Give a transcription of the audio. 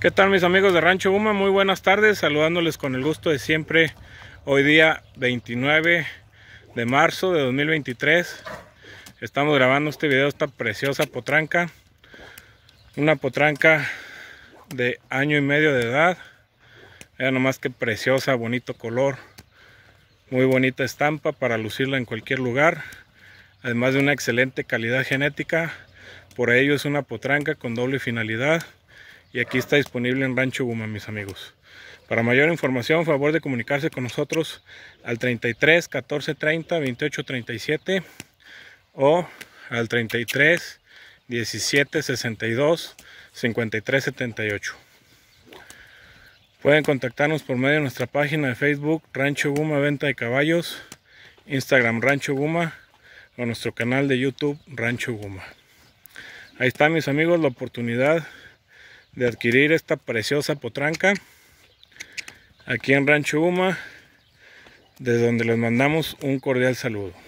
¿Qué tal mis amigos de Rancho Uma? Muy buenas tardes, saludándoles con el gusto de siempre. Hoy día 29 de marzo de 2023. Estamos grabando este video, esta preciosa potranca. Una potranca de año y medio de edad. Vean nomás que preciosa, bonito color. Muy bonita estampa para lucirla en cualquier lugar. Además de una excelente calidad genética. Por ello es una potranca con doble finalidad y aquí está disponible en Rancho Guma, mis amigos. Para mayor información, favor de comunicarse con nosotros al 33 14 30 28 37 o al 33 17 62 53 78. Pueden contactarnos por medio de nuestra página de Facebook Rancho Guma Venta de Caballos, Instagram Rancho Guma o nuestro canal de YouTube Rancho Guma. Ahí está mis amigos la oportunidad de adquirir esta preciosa potranca aquí en Rancho Uma, desde donde les mandamos un cordial saludo.